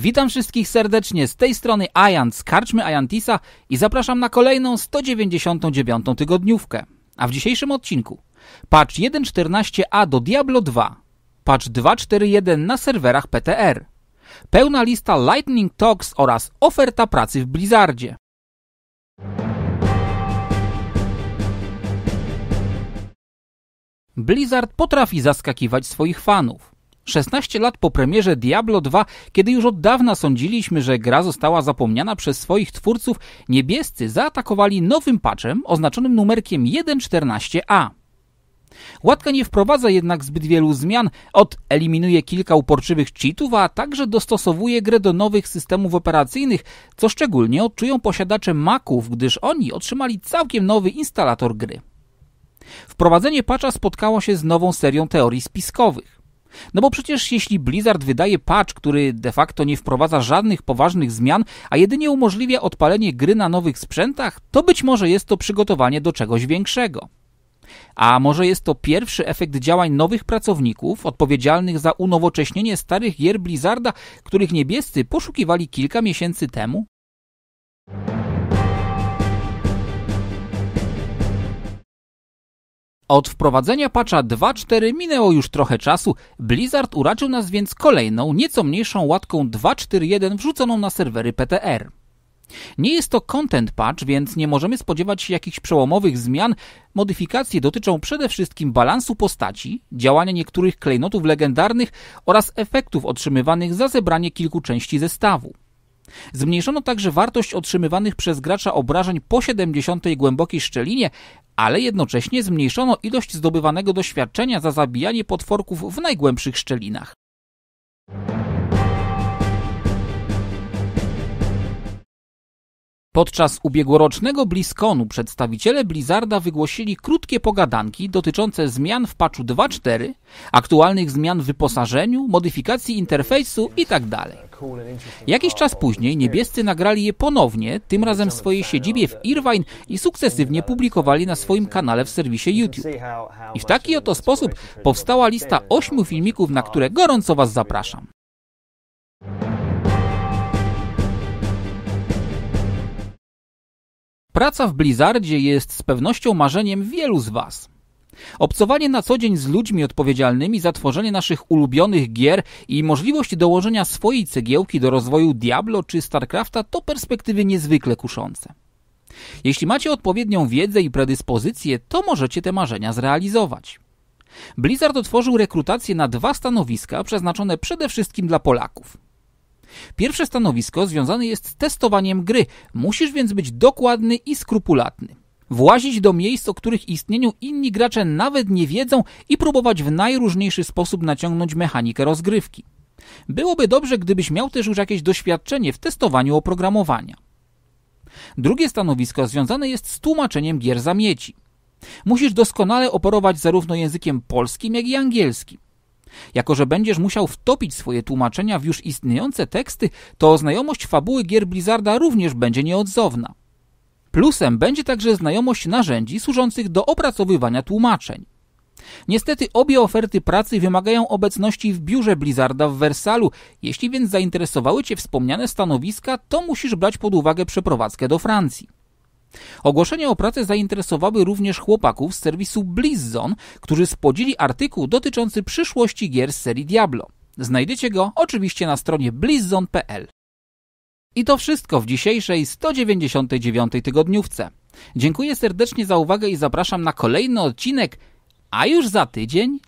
Witam wszystkich serdecznie z tej strony Ajant z Karczmy Ajantisa i zapraszam na kolejną 199 tygodniówkę. A w dzisiejszym odcinku patch 1.14a do Diablo 2, patch 2.4.1 na serwerach PTR, pełna lista Lightning Talks oraz oferta pracy w Blizzardzie. Blizzard potrafi zaskakiwać swoich fanów. 16 lat po premierze Diablo 2, kiedy już od dawna sądziliśmy, że gra została zapomniana przez swoich twórców, niebiescy zaatakowali nowym patchem oznaczonym numerkiem 1.14a. Łatka nie wprowadza jednak zbyt wielu zmian, od eliminuje kilka uporczywych cheatów, a także dostosowuje grę do nowych systemów operacyjnych, co szczególnie odczują posiadacze Maców, gdyż oni otrzymali całkiem nowy instalator gry. Wprowadzenie patcha spotkało się z nową serią teorii spiskowych. No bo przecież jeśli Blizzard wydaje patch, który de facto nie wprowadza żadnych poważnych zmian, a jedynie umożliwia odpalenie gry na nowych sprzętach, to być może jest to przygotowanie do czegoś większego. A może jest to pierwszy efekt działań nowych pracowników odpowiedzialnych za unowocześnienie starych gier Blizzarda, których niebiescy poszukiwali kilka miesięcy temu? Od wprowadzenia patcha 2.4 minęło już trochę czasu, Blizzard uraczył nas więc kolejną, nieco mniejszą łatką 2.4.1 wrzuconą na serwery PTR. Nie jest to content patch, więc nie możemy spodziewać się jakichś przełomowych zmian. Modyfikacje dotyczą przede wszystkim balansu postaci, działania niektórych klejnotów legendarnych oraz efektów otrzymywanych za zebranie kilku części zestawu. Zmniejszono także wartość otrzymywanych przez gracza obrażeń po 70 głębokiej szczelinie, ale jednocześnie zmniejszono ilość zdobywanego doświadczenia za zabijanie potworków w najgłębszych szczelinach. Podczas ubiegłorocznego Bliskonu przedstawiciele Blizzarda wygłosili krótkie pogadanki dotyczące zmian w patchu 2.4, aktualnych zmian w wyposażeniu, modyfikacji interfejsu itd. Tak Jakiś czas później niebiescy nagrali je ponownie, tym razem w swojej siedzibie w Irvine i sukcesywnie publikowali na swoim kanale w serwisie YouTube. I w taki oto sposób powstała lista ośmiu filmików, na które gorąco Was zapraszam. Praca w Blizzardzie jest z pewnością marzeniem wielu z Was. Obcowanie na co dzień z ludźmi odpowiedzialnymi za tworzenie naszych ulubionych gier i możliwość dołożenia swojej cegiełki do rozwoju Diablo czy StarCrafta to perspektywy niezwykle kuszące. Jeśli macie odpowiednią wiedzę i predyspozycję, to możecie te marzenia zrealizować. Blizzard otworzył rekrutację na dwa stanowiska przeznaczone przede wszystkim dla Polaków. Pierwsze stanowisko związane jest z testowaniem gry, musisz więc być dokładny i skrupulatny. Włazić do miejsc, o których istnieniu inni gracze nawet nie wiedzą i próbować w najróżniejszy sposób naciągnąć mechanikę rozgrywki. Byłoby dobrze, gdybyś miał też już jakieś doświadczenie w testowaniu oprogramowania. Drugie stanowisko związane jest z tłumaczeniem gier zamieci. Musisz doskonale operować zarówno językiem polskim, jak i angielskim. Jako, że będziesz musiał wtopić swoje tłumaczenia w już istniejące teksty, to znajomość fabuły gier Blizzarda również będzie nieodzowna. Plusem będzie także znajomość narzędzi służących do opracowywania tłumaczeń. Niestety obie oferty pracy wymagają obecności w biurze Blizzarda w Wersalu. Jeśli więc zainteresowały Cię wspomniane stanowiska, to musisz brać pod uwagę przeprowadzkę do Francji. Ogłoszenia o pracę zainteresowały również chłopaków z serwisu Blizzon, którzy spodzili artykuł dotyczący przyszłości gier z serii Diablo. Znajdziecie go oczywiście na stronie blizzon.pl. I to wszystko w dzisiejszej 199 tygodniówce. Dziękuję serdecznie za uwagę i zapraszam na kolejny odcinek, a już za tydzień